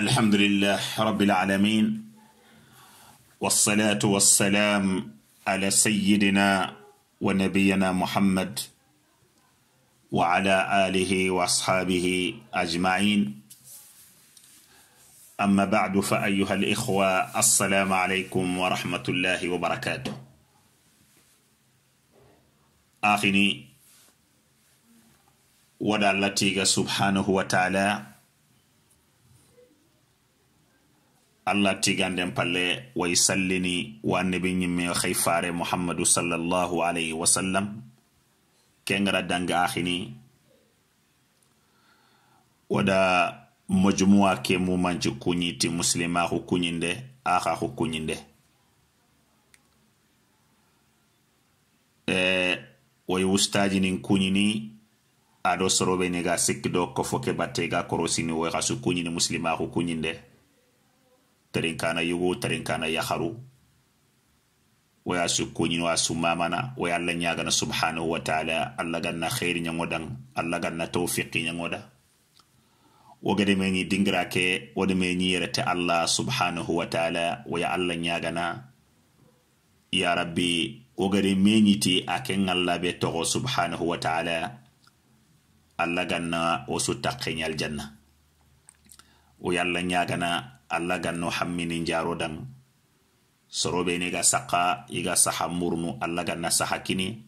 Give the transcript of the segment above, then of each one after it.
الحمد لله رب العالمين والصلاة والسلام على سيدنا ونبينا محمد وعلى آله وأصحابه أجمعين أما بعد فأيها الإخوة السلام عليكم ورحمة الله وبركاته آخني ودع الله سبحانه وتعالى allah tiganden palle way sallini wannebe ñimme khayfare muhammadou sallllahu alayhi wa sallam kengara dange ahini wada majmua ke mumanci kuñi ti muslima hu kuñinde aha hu kuñinde eh, way wustaji nin kuñini ado soroɓe nega sikki do ko fo ke batte ga korosini way hasu kuñini muslima hu kuñinde terenkana yogo terenkana yaharu waya sukkoñino a summamana waya allah ñagana subhanahu wa taala allah ganna heyri ñagodan allah ganna tawfiqi ñagoda wo gede meni dingira ke wode meni yerete allah subhanahu wa taala waya allah ñagana ya rabbi wo gede meñiti a allah be togo subhanahu wa taala allah ganna wo su taqeñal janna wo yallah ñagana alla ganno hammini jarodan sorobeni ga saqa iga saha murnu alla ganna saha kini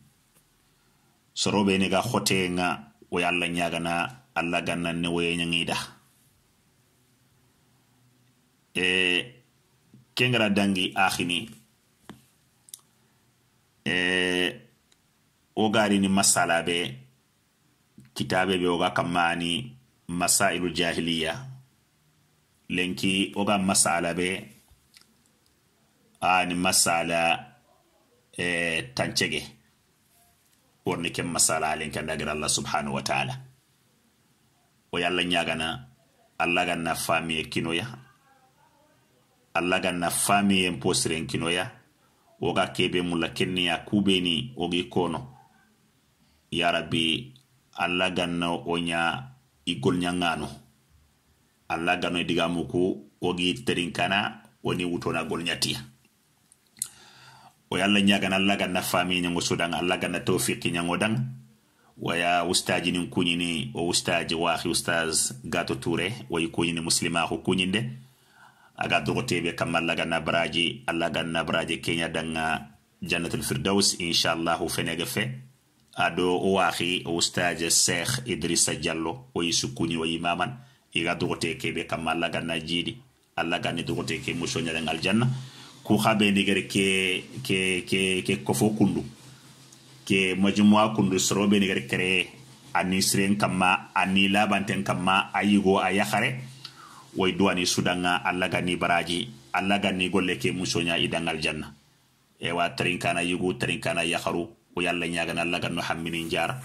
sorobeni ga hotenga woy alla ñagana alla gannanne woyeñangida e kengara dangi ahini e wo garini masala be kitabe be woga kammani masailu jahiliya lenki wo ga masala be ani masala e, tancege worni ken masala len kandagira allah subhanahu wa taala o ye ñagana allah ganna famiye kinoya allah ganna famiyen posiren e kinoya wo kebe mula kenniya kubeni wo kono ya rabbi allah ganna o ña i golñangano allah ganoy digamu woni wutonagol ñatiya o yo allah ñagana ñango sudan allah ganna tawfiqi ñango dan waya ustaji nin kuñini o ustaji waahi ustaz gato touré wayi kuñini muslimaku kuñinde aga dogoteɓe kamma allah ganna baraji allah ganna baraji keña danga jannatul firdaus inchallahu fenege fe aɗo o waahi o ustaje cheikh idrissa diallo wayi sukkuñi wayi maman i ga dogote kebe kamma alla ganna jiidi alla ganni dogote ke musoñaren aljanna ku haɓendigere ke ke ke ke kofo kundu ke majumua kundu soroɓenigere kere ani siren kamma ani labanten kamma a yigo a yahare woy du ani sudanga alla ganni baraji alla ganni golle ke musoña idan aljanna ewa tarinkana yigu tarinkana yaharu o yalla ñagana alla ganno hammini jara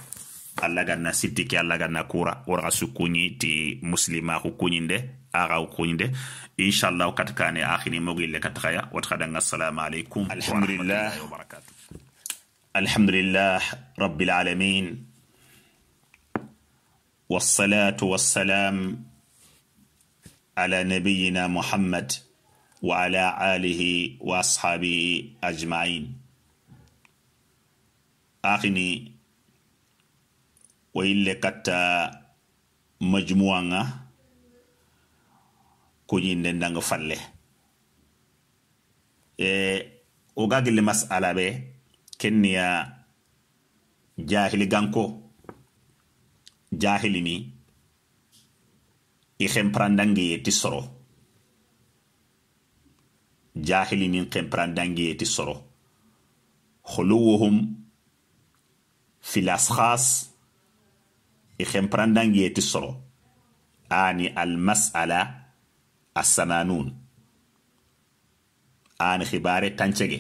alla na sitti ke alla ganna kura worxa sukkuñi ti musilima xukkuñinde axa xukkuñinde inchallah kat kane axini mogille kat xaya wot xadanga assalamu aleykum alhamdulillah alhamdulillah rabbil alamin والصلاة والسلام على نبينا محمد وعلى آله وأصحابه أجمعين آخني waille katta majmuwa nga kuñinde ndanga falle e o gagille masala be kenniya jahili ganko jahili ni i prandangi ti soro jahili nin xemprandangiye ti soro xuluwuhum fi lasxas i xenparandangeti soro ani almasala asamanun ani xibare tancege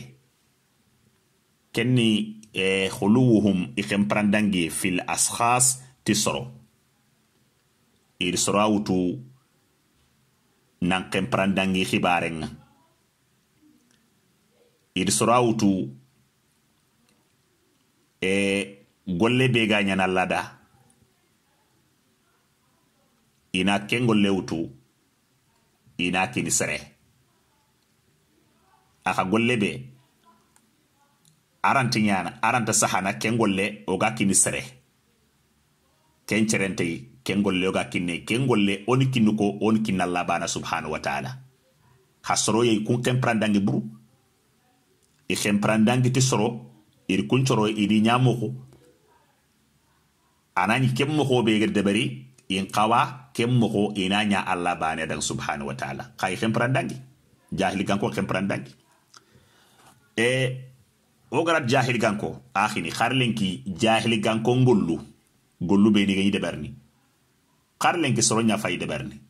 kenni eh, khuluwuhum i xenparandange fil askhas ti soro iri soro a wutu nan xenparandangi xibaren ŋa iri soro a wutu eh, golle be ga ina kengol lewtu ina kini sere aka golle be aranti nyana aranta sahana le oga kini sere kencerentei le oga kinne le oni kinuko ko oni kinnalla bana subhanahu wa taala ha soro kun kemprandangi buru i kemprandangi ti soro iri kuncoro idi ñamoku anani ken mogoɓe gerde bari in qawa ken mogo ina nya allah bane dan subhanahu wa ta'ala kay xemprandangi jahili ganko xemprandangi e wo garat jahili ganko axini xarlenki jahili ganko ngollu gollu be nigañi deɓerni xarlenki soroña fay deɓerni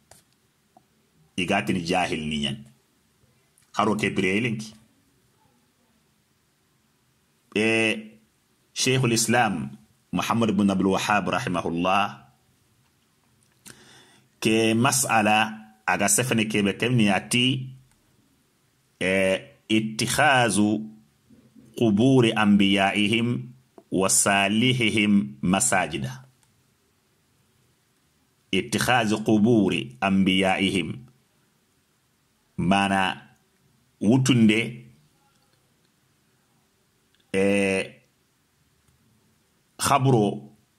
igatini jahil ni ñan xaro ke bireyelenki e cheikhul islam mohamad ibn abdulwahab rahimahullah ke masala aga sefene kebe kemni ati e, itikhazu quburi ambiyaihim wa salihihim masajida ittikhazi quburi ambiyaihim mana wutunde e, eh, khabro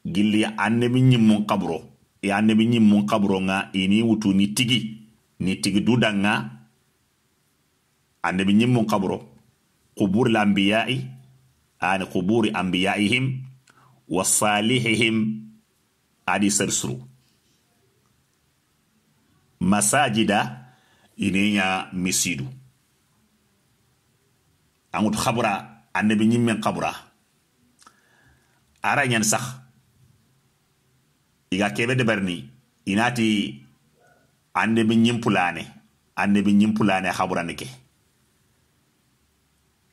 gilli annabi ñimmun kabro e annabi ñimmun kaburo nga ini e wutu ni tigi ni tigi dudan nga annabi ñimmun kaburo kuburil ambiyai ani kuburi ambiyaihim wa salihihim adi sersuru masajida ineña misidu angut xabura annabi ñimmen xabura ara ñan sax iga kebede barni inati ande be nyimpulane ande be nyimpulane khaburane ke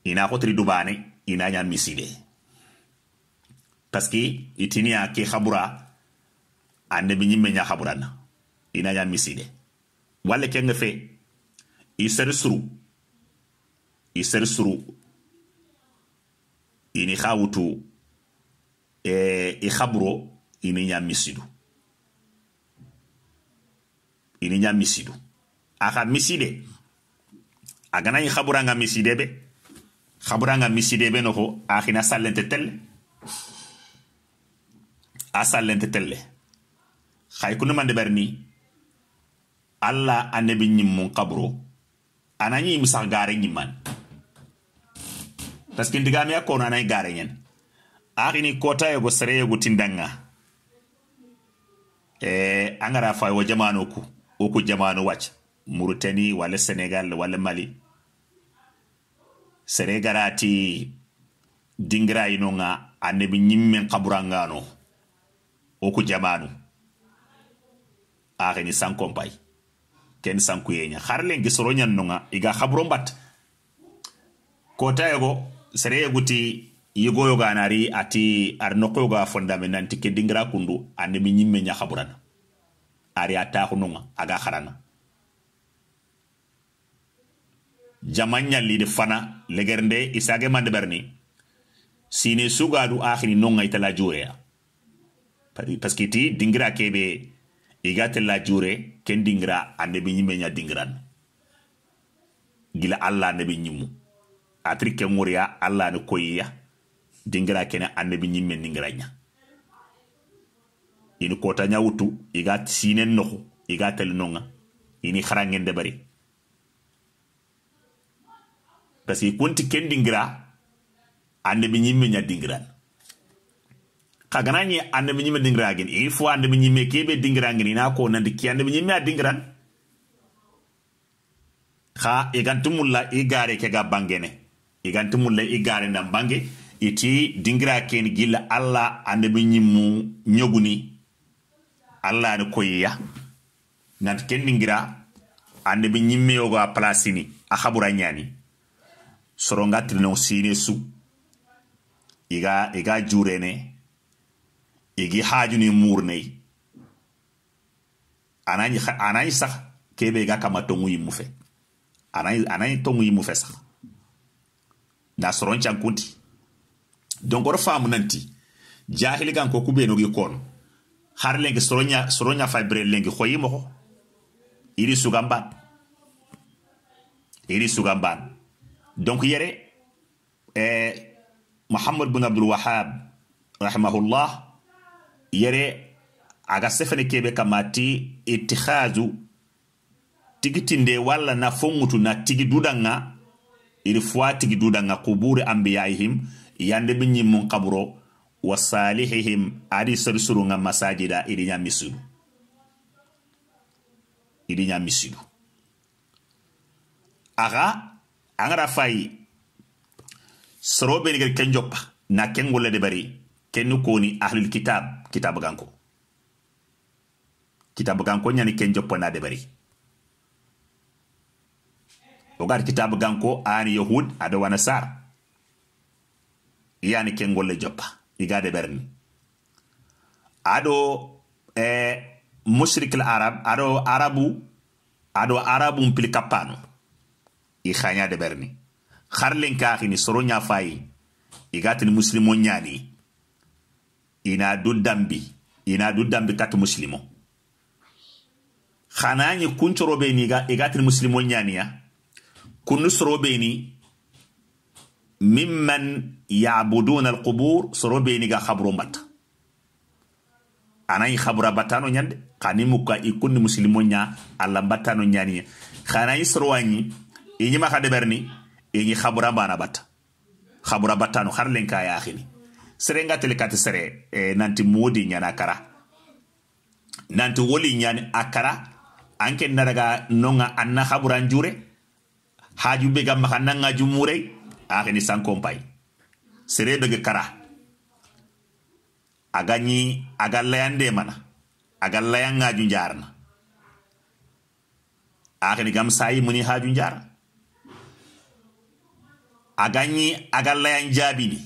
ina ko tri dubane ina nyam miside paski itini ya ke khabura ande be nyimme nya khaburana ina nyam miside walle ke ngefe isere suru isere suru ini khawutu e eh, ikhabro e ini ɲamisidu ini ɲamisidu a ka miside a gana ɲi xaburan ga miside be xaburan miside be noxo a xina sallente telle a sallente telle xay berni alla annabi ñimmun xaburo ana ñi misax gaare ñimman parce que ndigame a kono anayi gaare ñen kota yogo sere yogo tindanga e angara fa wo jamano ku o ku jamano wacca mauritani wala sénégal walla mali seregarati dingirayino nga annabi ñimmen kaburangano o ku jamanu axeni sankompay ken sankuyeña har lengi soroñannonga iga xaburo mbat kotayego sereye guti yigoyo ga ati ar noqo ga fundamentanti dingra kundu ande mi ari ata hununga aga fana legernde isage mande berni sine sugadu akhiri nonga itala jureya parce que kebe igate jure ken dingra ande nya dingran gila alla ne bi nguria alla ne koyiya dingira kene annabi ñimme ningira ña ini kota ña wutu iga sinen noxu iga tali nonga ini xarangende bari parce que kunti ken dingira annabi ñimme ña dingiran xa gana ñi annabi ñimme dingira gen il faut annabi ñimme kebe dingira ngin ina ko nandi ki annabi ñimme a dingiran xa igantumulla i gare ke ga bangene igantumulla i gare nan bange iti dingira ken gilla alla annabi nyimmu nyoguni alla ne koyiya nat ken dingira annabi yogo a ni a habura ñani soronga tirino sine su iga iga jurene igi ni murne anani anani sax kebe ga kamato tongu yimmu fe anani to tongu yimmu fe sax na soron cankunti dongoro faamu nanti jahili gan ko gi kon har lengi soronya soronya bre lengi khoyimo ko iri sugamban iri sugamban donc yere eh, muhammad bin abdul wahhab rahimahullah yere aga sefene kebe kamati itikhazu tigitinde walla na fongutu na tigidudanga dudanga iri fuwa dudanga kuburi ambiyaihim yande bi ñimmun kaburo wa salihihim adi sori suru nga masajida idi ña misidu idi ña misidu aga angara fayi soro beni gel ken joppa na ken golle de bari kennu koni ahlul kitab kitab ganko kitab ganko ñani ken joppa na de bari ogar kitab ganko ani yahud ado wanasara yani kengolle joppa igade ɓerni aɗo e eh, mushrikl arab ado arabu ado arabum pili kappano i hañade ɓerni harlen kahini soro ñafayi igatini muslimo ñani ina du dambi ina du dambi kati muslimo hanañi kuncoroɓeni igatini muslimo ñaniya kunnu soroɓeni mimman yabuduna alqubur soro beniga habro mbatta anayi habra battano ñande xani mukka i kunni musilimo ña allah mbattano ñaniya xanayi sorowañi iñima xa deɓerni iñi habra mbana batta habra battano xar lenka yaxini serenga tele kati sere e, nanti modi ñana kara nanti woli ñani a anke naraga nonga anna habran jure haju be gamma axini sankonpayi sere doge kara aga ñi aga layandemana aga layangaju njarna axini gam sayi muni haju njara aga ñi aga layan jaabini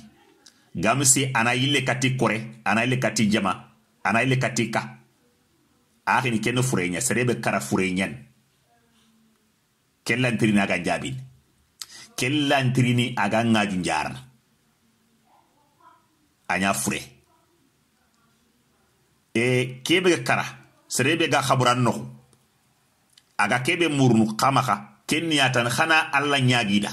gam si ana yille kati kore ana kati jama ana kati ka axini keno furenya serebe kara furenyan kellantirina aga jaabini kellantirini agan ŋaju njarana a ɲa fure e kebe ga kara serebe ga haburan noxu aga kebe murunu xamaxa ken niyatan xana alla ɲagida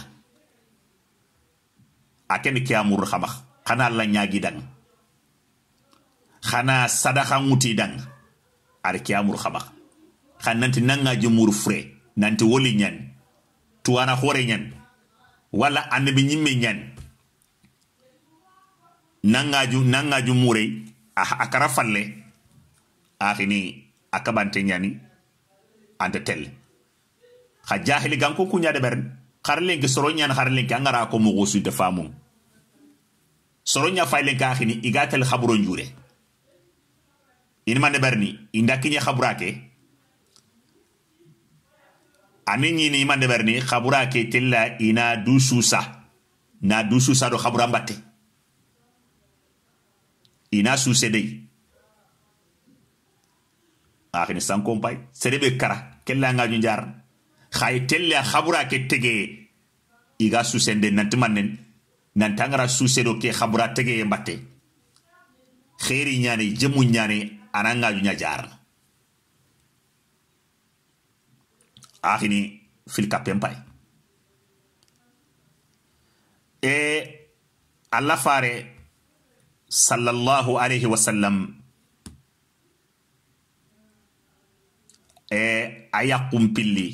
a keni ke a murunu xamaxa xana alla ɲagidanga xana sadaxa ŋutidanga ada ke a muru xamaxa xan nanti nanga muru fure nanti woli ɲani tuwana hore ɲani walla annabi ñimme ñani nangaju nangaju murey a ah, kara falle axini a kabante ñani ante tel xa jahili ganko kuñade ɓeren xar lenki soro ñani xar lenki a ngara ko moxo sunte famum soro ña fay lenki axini iga tel xaburo njure inimande ɓerni inda kiñe xabura ke ani ñini iman deberini xabura ke tella ina dususa na dususa do xaburan batte ina susedei axini sankonpay serebe kara kella ngaju njar xaye tella xabura ke tege iga susende nantimannen nantangara susedo ke xabura tegeye batte xeeri ñani jemu ñani ana ngaju ña akhini fil kappen pay e ee, allah fare sallallahu alayhi wa sallam e ee, aya kumpilli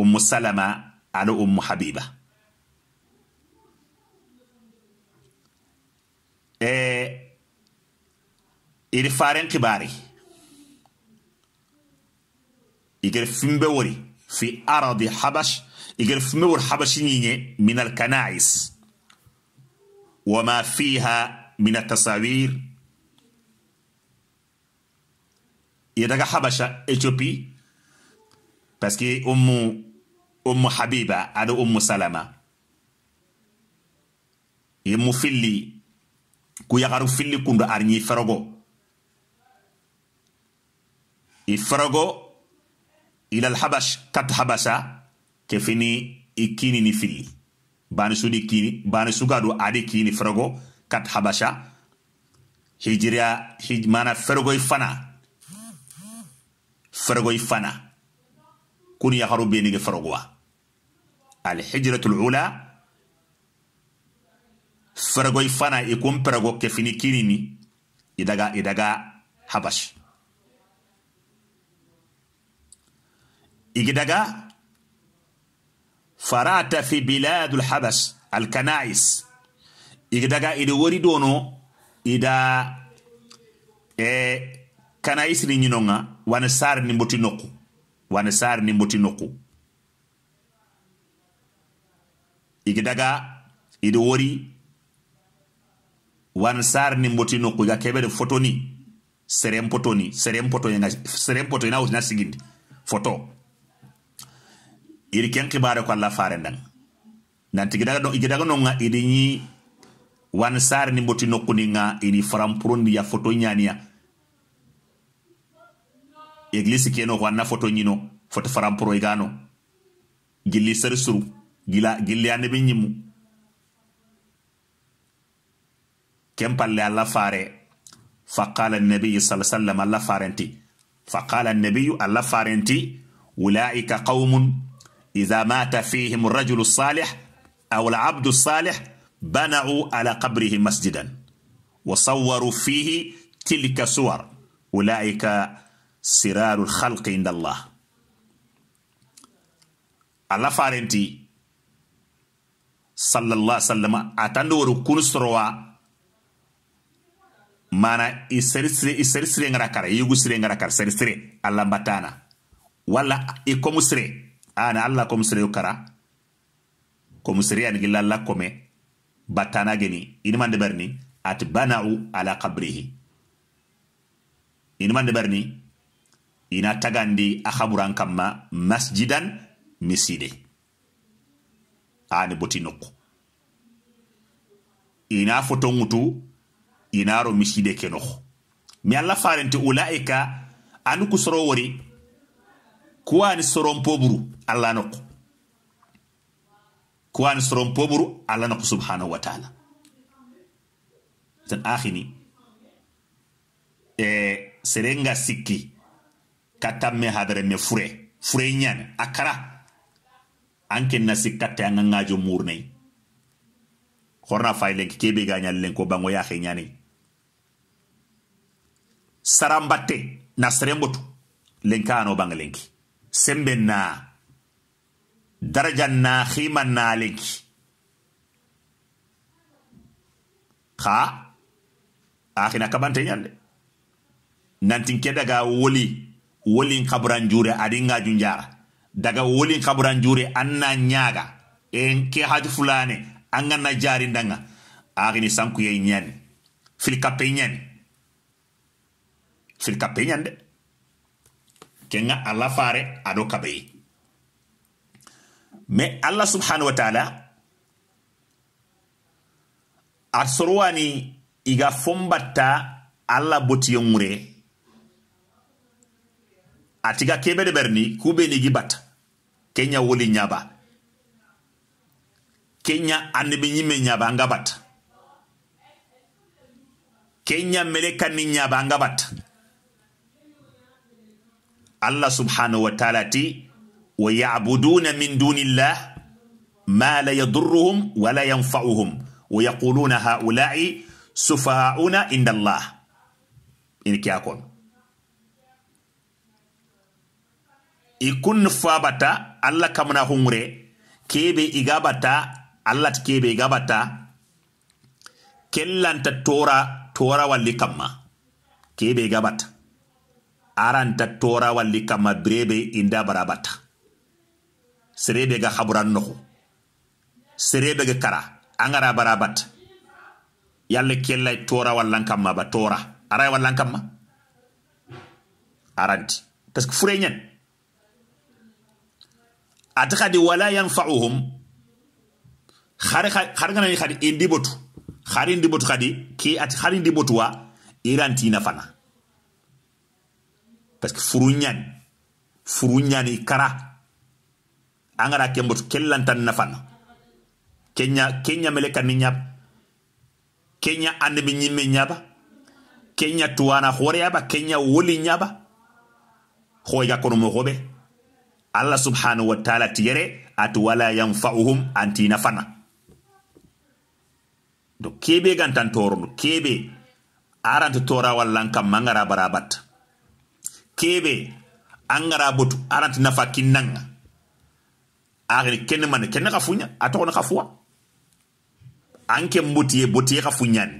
ummu salama ana ummu habiba e ee, iɗi faren kibari igel fimbe wori في أراضي حبش يقول في مور حبش من الكنائس وما فيها من التصاوير يدقى حبشة بس كي أم أم حبيبة على أم سلمة يمو فيلي كو يغارو فيلي كوندو أرني فرغو يفرغو ila alhabash kat habasa ke fini ikini ni fili bani sudi kini bani sugadu adi kini fergo kat habasha hijriya hij mana fergo ifana fergo ifana kuni yaharu beni ge fergoa alhijratul ula fergo ifana ikun fergo ke fini kini ni idaga idaga habash igidaga farata fi biladul habas al kanais igidaga ida wori dono ida e kanais ni nyinonga wana sar ni mboti noku wana sar ni mboti nokku igidaga ida wori wana sar ni mboti noku ya kebede fotoni serempotoni potoni serem potoni serem potoni foto, sigindi foto iri ken kibare ko alla fare ndang nanti gidaga do gidaga no nga idi ni wan sar ni boti nokuni nga ini farampurundi ya foto nyania eglise keno wanna foto nyino foto farampuro igano gilli sar suru gila gilli ande be nyimu kem palle alla fare faqala an-nabiy sallallahu alaihi wasallam alla farenti faqala an-nabiy alla farenti ulaika qaumun idha mata fihim rajulu salih au labdu salih banau ala qabrihi masjidan wasawaru fihi tilka suwar ulaika siraru lhalqi inda allah alla farenti sallallah sallam atande woru kun sorowa mana i serisire ngara kara yugu sire ngara kara serisire alla mbatana walla i komu sire ana alla kom sereo kara komu sereyani gilla alla kome battana geni inimande berni at bana'u ala qabrihi inimande berni ina tagandi a haburan kamma masjidan miside ani boti nokku ina foto ŋutu ro miside ke noxo mi alla farenti ulaika anu kusoro wori kuwani soron poburu allah nokku kuwani soron poburu allah nokku subhanahu wa taala ten ahini e eh, serenga sikki katame hadare me fure fure nyane akara anke na na sikkatte ngajo murne khorna horna faylenke kebe len ko bango ya khinyane sarambate na serembotu lenkano bangalenki sembenna na darajan na khiman na kha akhina kabante nyande nantin ke daga woli wolin kabran jure adinga junjara daga wolin kabran jure anna nyaga en ke haju fulane anga na jari ndanga akhini sankuye ye nyani filka penyani filka kenga alla fare ado kabe me allah subhanahu wa ta'ala at sorowani iga fombatta alla botiyo ŋure atiga kebede berni kubeni gi batta kenya woli ñaba kenya annabi ñimme ñaba anga batta kenya melekanni ñaba anga batta allah subhanahu wa taala ti wa yabuduna min dunillah ما لا يضرهم ولا ينفعهم ويقولون هؤلاء سفهاؤنا عند الله إنك يكون يكون فابتا الله كمنا همري كيبي إغابتا الله كيبي إغابتا كلا أنت تورا تورا واللي كما كيبي إغابتا aranta tora walli kama birebe inda barabata serebe ga haburan noxu serebe ga kara angara barabata yalle kellay tora wallan kamma ba tora aray wallan kamma aranti parce que fureñan ati xadi wala yanfauhum xar xar ganani xadi indi botu xar indi botu xadi ki ati xar indi botuwa irantina fana parce que furu ñani furu ñani kara angara ke mbot kellantan nafana kenya kenya meleka ni ñab kenya ande bi ñimme ñaba kenya tuwana hore yaba kenya woli ñaba hoy ga kono mo hobe allah subhanahu wa ta'ala tiyere atu wala yanfa'uhum anti nafana do kebe gantan torono kebe aranta tora wallan kam mangara barabat keɓe angara botu aranti nafa kinnanga axini kene mane kene xa fuña a toxone xa fuwa anke botiye botiye xa fuñani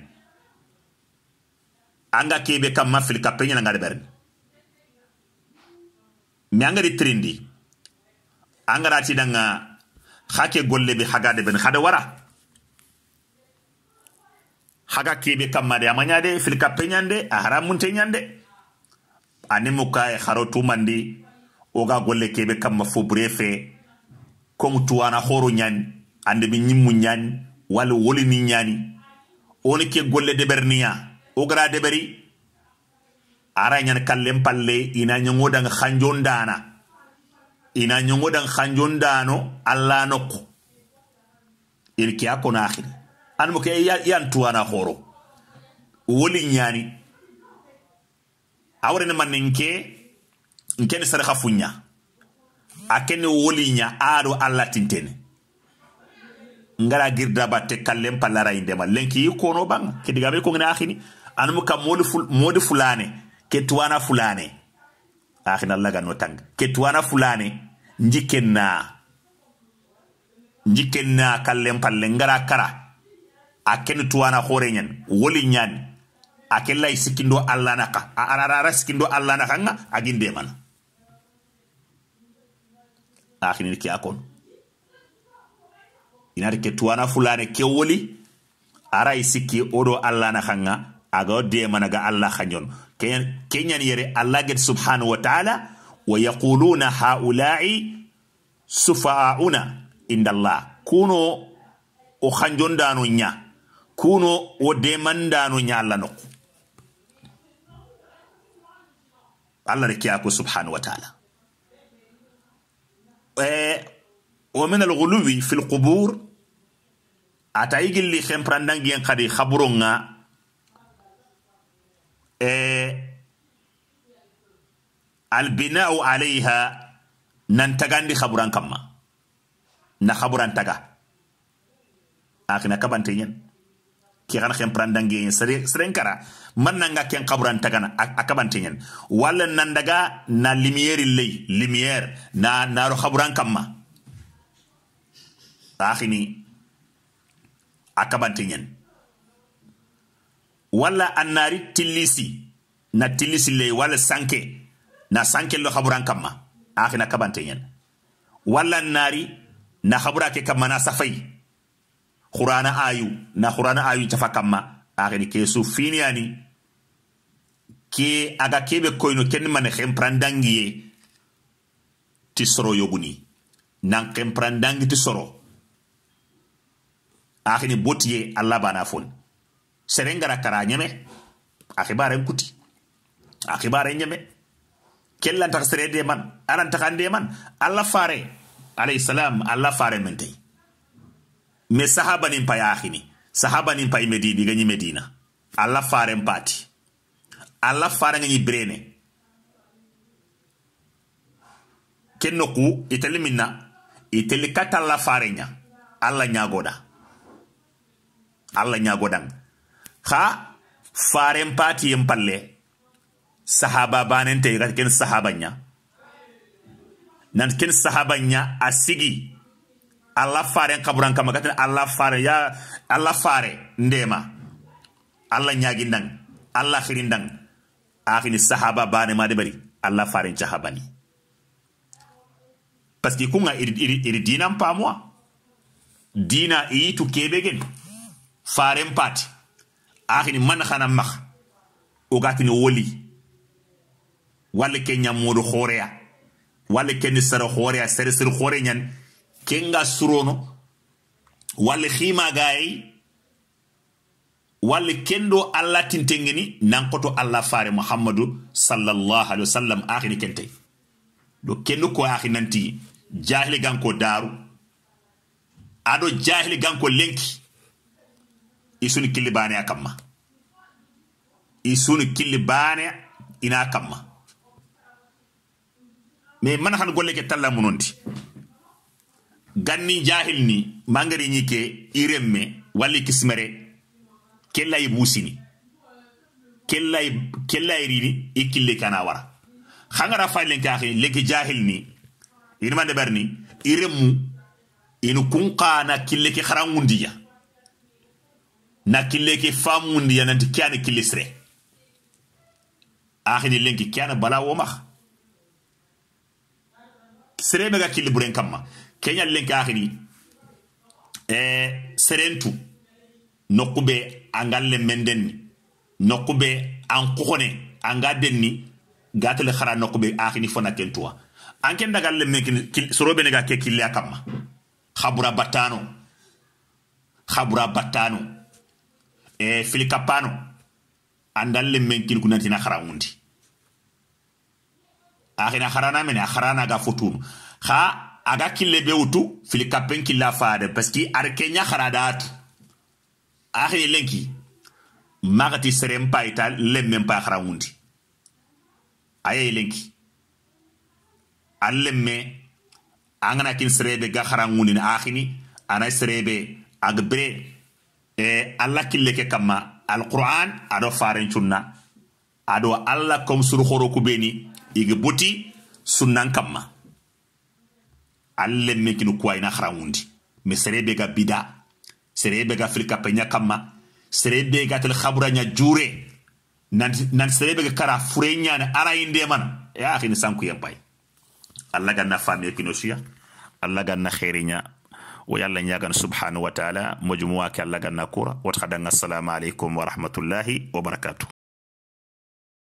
anga keɓe kam ma fili ka peñananga de ɓerni me anga di trindi angara tidanga xa ke golle be xaga de ɓeni xade wara xaga keɓe kam ma de amaña de fili ka peñan de a haramunte ñan de ani muka e haro tumandi wo ga golle kebe kamma fo bure fe komu tuwana horo ñani ande mi ñimmu ñani woli wolini ñani woni ke golle deberniya wo gara deberi ara ñani kallem palle ina dang hanjon dana ina dang hanjon dano alla nokku in ke a kono ahiri an mo ke yan tuwana horo woli ñani awrene manenke nke sare sadaka funya akeni wolinya aro alla tintene ngara girda batte kallem pallara indema lenki e kono bang ke diga be ko ngina akhini anum kam modi ful modi fulane ketwana fulane akhina allah ga ke twana fulane njikenna njikenna kallem palle ngara kara akene akeni tuwana khorenyen wolinyan akellay isikindo allah naka ararara sikkindo allah naka nakanga aginde mana akinini ke akono inari ke tuana fulane ke woli ara isiki odo allah naka nga nakanga aga demanaga allah kañon kenyan yere allah get subhanahu wa taala wa yaquluna haulai sufa'auna inda allah kuno o danu nya kuno o demandano ña allah nokku Allah peke yako subhanahu wa ta'ala e, wa min alghuluwi fi al-qubur ataigilli khemprandangi xadi xaburo nga e albinau alayha nan tagandi xaburan kamma na xaburan taga akina kabantenyen ki kan khemprandangi en seren kara man nanga ken kaburan tagana akabante nyen wala nandaga na lumière lay lumière na na ro kaburan kamma akhini akabante nyen wala annari tilisi na tilisi lay wala sanke na sanke lo kaburan kamma akhina akabante nyen wala nari na kabura ke kamma na safai qur'ana ayu na qur'ana ayu tafa kamma akhini kesu finiani ke aga kebe koyno ken mane hemprandangi ye ti soro yoguni nan hemprandangi ti soro ahini boti ye allah bana fon serengara kara ñeme ahibaren kuti ahibaren ñeme kellantaka serede man arantakande man allah fare alayhi salam allah fare men me sahaba nin pay ahini sahaba nin pay medini gañi medina allah fare mpati alla faranga ni brene kenno ku itali minna itali kata alla farenya alla nyagoda alla nyagodan ha faren pati yin palle sahaba banen te ga ken nan ken sahabanya asigi alla faren kaburan kama gatin alla fare ya alla fare ndema alla nyagindan alla khirindang akhili sahaba bane made bari allah faren cahabani parce que kunga iri, iri, iri dinan pamuwa dina iyitu kebegen faren pati akhini man khana makh ogatini woli wale kenya ñammoɗo khorea wale kenya sara khorea sere sara hoore nyan kenga surono wale wale khima gai khima gai walla kendo allah tintengeni nankoto allah fare muhammadu sallallahu alaihi wasallam akhini kente do kendo ko akhi nanti jahili ganko daru ado jahili ganko lenki isuni kilibane akamma isuni kilibane ina akamma me man han golle ke talla munondi ganni jahil ni mangari nyike iremme walli kismere kellay busini kellay kellay rini i kille kana wara xangara faylen kaxi leki jahil ni inima ndeɓerni i remu ini kun xana kille ke xarangundiya na kille ke famundiya nanti keani kille sire axini lenki keana bala womax sire ɓe ga kille buren kamma keñal lenki axini eh, serentu nokku be a ngan lemmen den ni nokku be an kuxone a nga den ni gatele xara nokku be axini fona ken tuwa an ken daga lemme sorobe ne ga ke kille a kamma xabura battano xabura battano e fili kappano andan lemmen kini kunatina xara ŋundi axina xarana mene a xarana ga fotunu xa aga kille be wutu fili kappen killa faade parce que ar kenya xara daatu akhire lenki magati serem paita lemmem pa kharawundi aye lenki allemme angana kin serebe ga kharangundi na akhini ana serebe agbre e eh, alla kille ke kamma alquran ado faren chunna ado alla kom sur khoro kubeni igi buti sunnan kamma allemme kinu kuwaina kharangundi meserebe ga bida serebe ga filka penya kama serebe ga tel khabura nya jure nan nan serebe ga kara furenya na ara inde mana ya akhi ni sanku yampai allah ga na fami kinosiya allah ga na khairinya wa yalla nyagan subhanahu wa ta'ala majmuwa ke allah ga na kura wa khadanga assalamu alaikum wa rahmatullahi wa barakatuh